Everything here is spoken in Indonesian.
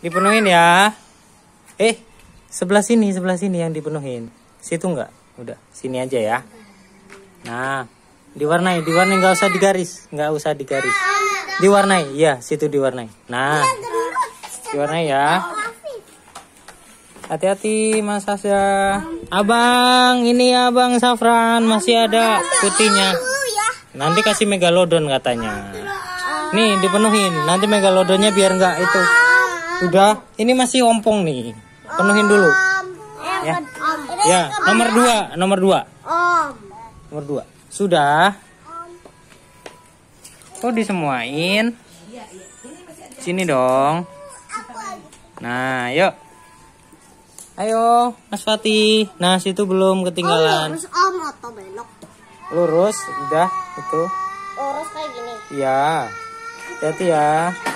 Dipenuhin ya. Eh, sebelah sini, sebelah sini yang dipenuhin. Situ enggak? Udah, sini aja ya. Nah, diwarnai, diwarnai enggak usah digaris, enggak usah digaris. Diwarnai, ya, situ diwarnai. Nah, diwarnai ya. Hati-hati Mas Asya. Abang, ini ya, Abang Safran masih ada putihnya. Nanti kasih megalodon katanya. Nih dipenuhin. Nanti megalodonnya biar enggak itu sudah. Ini masih ompong nih. Penuhin dulu. Om. Ya. Om. Ya. Nomor dua. Nomor dua. Om. Nomor dua. Sudah. Oh disemuain. Sini dong. Nah, yuk. Ayo, Mas Fati Nah, situ belum ketinggalan. lurus ya, om atau belok? Lurus, udah itu. Lurus kayak gini. Iya. Hati-hati ya.